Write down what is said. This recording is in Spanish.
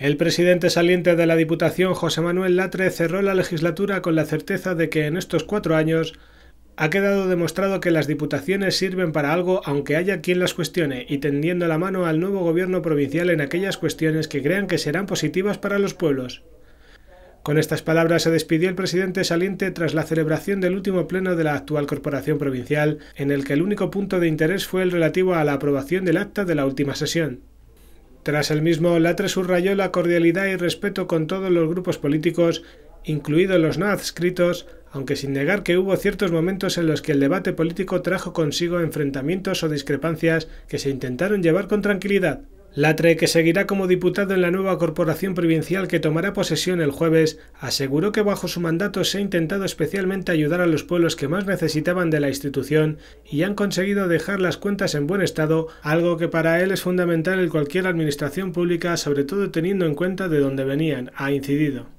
El presidente saliente de la Diputación, José Manuel Latre, cerró la legislatura con la certeza de que en estos cuatro años ha quedado demostrado que las diputaciones sirven para algo aunque haya quien las cuestione y tendiendo la mano al nuevo gobierno provincial en aquellas cuestiones que crean que serán positivas para los pueblos. Con estas palabras se despidió el presidente saliente tras la celebración del último pleno de la actual corporación provincial, en el que el único punto de interés fue el relativo a la aprobación del acta de la última sesión. Tras el mismo, Latre subrayó la cordialidad y respeto con todos los grupos políticos, incluidos los no adscritos, aunque sin negar que hubo ciertos momentos en los que el debate político trajo consigo enfrentamientos o discrepancias que se intentaron llevar con tranquilidad. Latre, que seguirá como diputado en la nueva corporación provincial que tomará posesión el jueves, aseguró que bajo su mandato se ha intentado especialmente ayudar a los pueblos que más necesitaban de la institución y han conseguido dejar las cuentas en buen estado, algo que para él es fundamental en cualquier administración pública, sobre todo teniendo en cuenta de dónde venían, ha incidido.